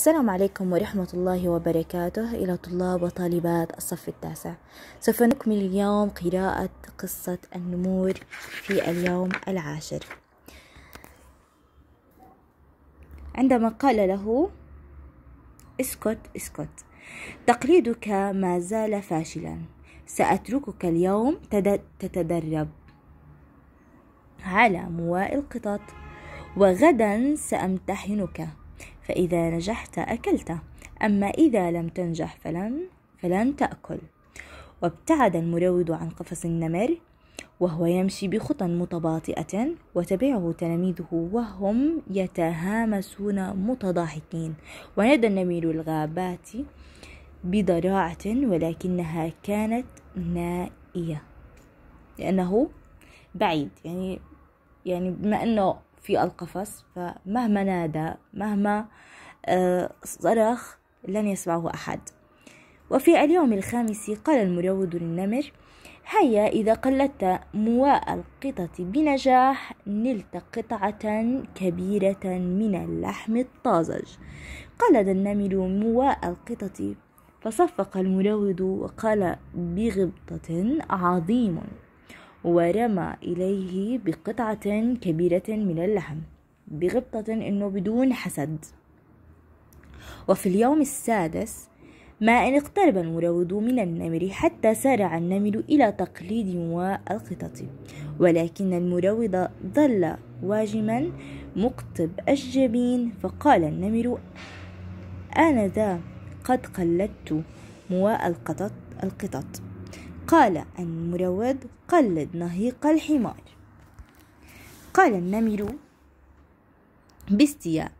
السلام عليكم ورحمة الله وبركاته إلى طلاب وطالبات الصف التاسع سوف نكمل اليوم قراءة قصة النمور في اليوم العاشر عندما قال له اسكت اسكت تقليدك ما زال فاشلا سأتركك اليوم تتدرب على مواء القطط وغدا سأمتحنك فإذا نجحت أكلت أما إذا لم تنجح فلن فلن تأكل وابتعد المروض عن قفص النمر وهو يمشي بخطى متباطئة وتبعه تلاميذه وهم يتهامسون متضاحكين وندى النمير الغابات بضراعة ولكنها كانت نائية لأنه بعيد يعني يعني بما أنه في القفص فمهما نادى مهما آه، صرخ لن يسمعه أحد وفي اليوم الخامس قال المروض للنمر هيا إذا قلدت مواء القطة بنجاح نلت قطعة كبيرة من اللحم الطازج قلد النمر مواء القطة فصفق المروض وقال بغبطة عظيم ورمى إليه بقطعة كبيرة من اللحم بغبطة أنه بدون حسد وفي اليوم السادس ما إن اقترب المراود من النمر حتى سارع النمر إلى تقليد القطط ولكن المراود ظل واجما مقطب الجبين فقال النمر أنا ذا قد قلدت مواء القطط القطط قال المروض قلد نهيق الحمار قال النمر باستياء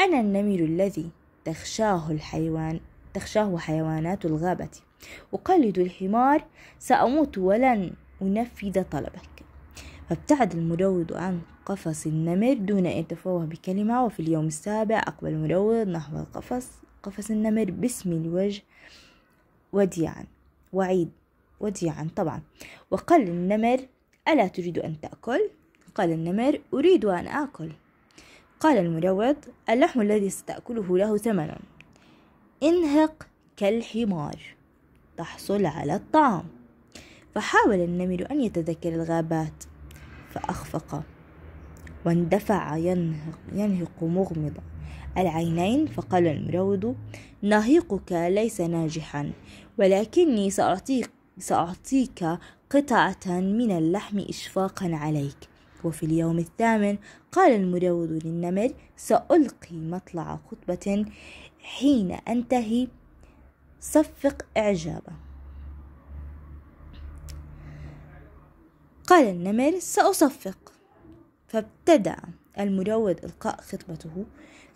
أنا النمر الذي تخشاه الحيوان تخشاه حيوانات الغابة أقلد الحمار سأموت ولن أنفذ طلبك فابتعد المروض عن قفص النمر دون أن يتفوه بكلمة وفي اليوم السابع أقبل المروض نحو القفص قفص النمر باسم الوجه وديعا وعيد وديعا طبعا وقال النمر ألا تريد أن تأكل؟ قال النمر أريد أن آكل قال المروض اللحم الذي ستأكله له ثمن انهق كالحمار تحصل على الطعام فحاول النمر أن يتذكر الغابات فأخفق واندفع ينهق, ينهق مغمضا العينين فقال المروض نهيقك ليس ناجحا ولكني سأعطيك سأعطيك قطعة من اللحم إشفاقا عليك وفي اليوم الثامن قال المروض للنمر سألقي مطلع خطبة حين أنتهي صفق إعجابه قال النمر سأصفق فابتدأ المروض إلقاء خطبته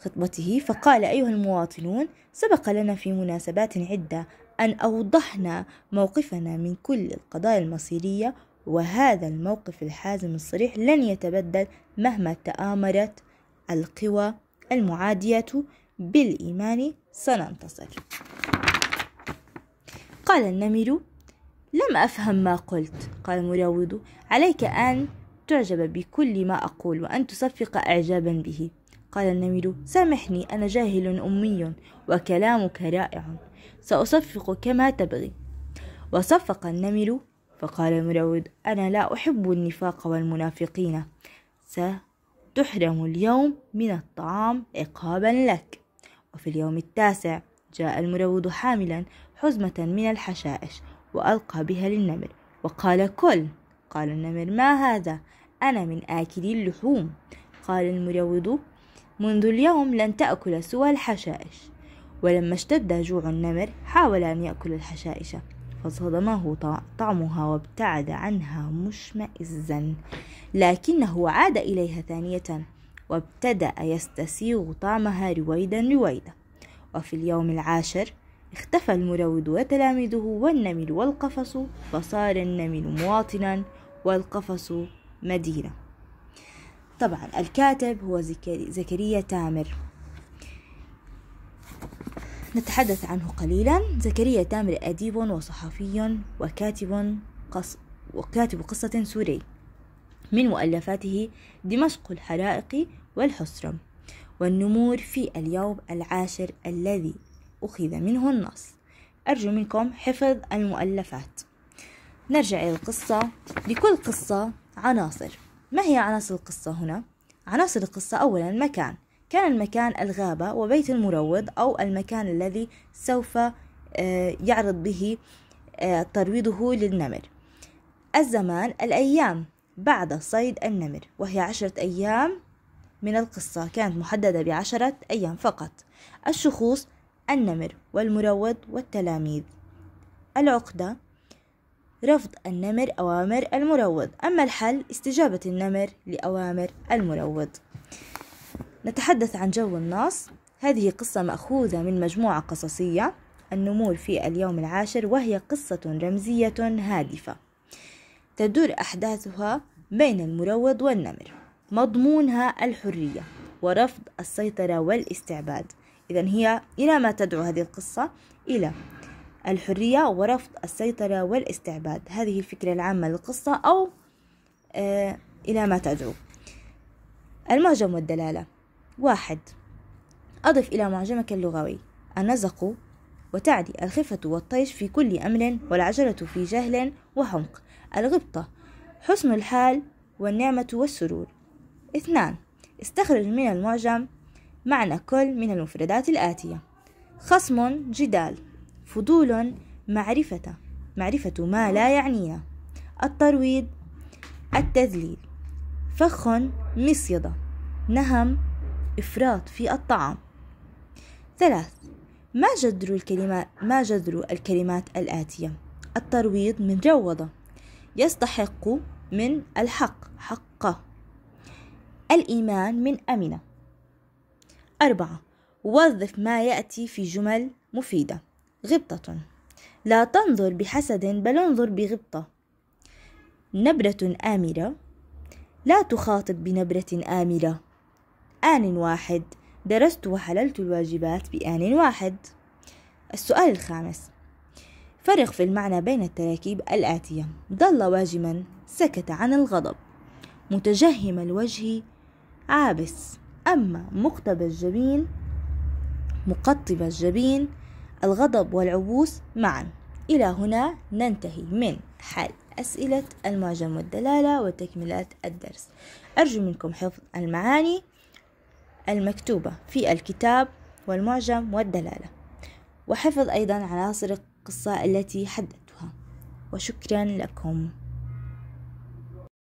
خطبته فقال أيها المواطنون سبق لنا في مناسبات عدة أن أوضحنا موقفنا من كل القضايا المصيرية وهذا الموقف الحازم الصريح لن يتبدل مهما تآمرت القوى المعادية بالإيمان سننتصر قال النمر لم أفهم ما قلت قال مراود عليك أن تعجب بكل ما أقول وأن تصفق إعجابا به قال النمر سامحني أنا جاهل أمي وكلامك رائع سأصفق كما تبغي وصفق النمر فقال المرود أنا لا أحب النفاق والمنافقين ستحرم اليوم من الطعام عقابا لك وفي اليوم التاسع جاء المروض حاملا حزمة من الحشائش وألقى بها للنمر وقال كل قال النمر ما هذا أنا من آكلي اللحوم قال المروض منذ اليوم لن تأكل سوى الحشائش ولما اشتد جوع النمر حاول أن يأكل الحشائش فصدمه طعمها وابتعد عنها مشمئزا لكنه عاد إليها ثانية وابتدأ يستسيغ طعمها رويدا رويدا وفي اليوم العاشر اختفى المرود وتلاميذه والنمل والقفص فصار النمل مواطنا والقفص مدينه طبعا الكاتب هو زكريا تامر نتحدث عنه قليلا زكريا تامر أديب وصحفي وكاتب قص وكاتب قصة سوري من مؤلفاته دمشق الحرائق والحسرم والنمور في اليوم العاشر الذي أخذ منه النص أرجو منكم حفظ المؤلفات نرجع إلى القصة لكل قصة عناصر ما هي عناصر القصة هنا؟ عناصر القصة أولا مكان كان المكان الغابة وبيت المروض أو المكان الذي سوف آه، يعرض به آه، ترويضه للنمر الزمان الأيام بعد صيد النمر وهي عشرة أيام من القصة كانت محددة بعشرة أيام فقط الشخوص النمر والمروض والتلاميذ العقدة رفض النمر أوامر المروض أما الحل استجابة النمر لأوامر المروض نتحدث عن جو النص هذه قصة مأخوذة من مجموعة قصصية النمور في اليوم العاشر وهي قصة رمزية هادفة تدور أحداثها بين المروض والنمر مضمونها الحرية ورفض السيطرة والاستعباد إذا هي إلى ما تدعو هذه القصة إلى الحرية ورفض السيطرة والاستعباد هذه الفكرة العامة للقصة أو آه، إلى ما تدعو المعجم والدلالة واحد أضف إلى معجمك اللغوي النزق وتعدي الخفة والطيش في كل أمر والعجلة في جهل وحمق الغبطة حسن الحال والنعمة والسرور اثنان استخرج من المعجم معنى كل من المفردات الآتية خصم جدال فضول معرفة معرفة ما لا يعنينا الترويض التذليل فخ مصيدة نهم إفراط في الطعام ثلاث ما جذر الكلمات ما جذر الكلمات الآتية الترويض من روضة يستحق من الحق حقه الإيمان من أمنة أربعة وظف ما يأتي في جمل مفيدة غبطة لا تنظر بحسد بل انظر بغبطة نبرة آمرة لا تخاطب بنبرة آمرة آن واحد درست وحللت الواجبات بآن واحد السؤال الخامس فرق في المعنى بين التراكيب الآتية ظل واجما سكت عن الغضب متجهم الوجه عابس أما مقتب الجبين مقطب الجبين الغضب والعبوس معا إلى هنا ننتهي من حل أسئلة المعجم والدلالة وتكملات الدرس أرجو منكم حفظ المعاني المكتوبة في الكتاب والمعجم والدلالة وحفظ أيضا عناصر القصة التي حددتها وشكرا لكم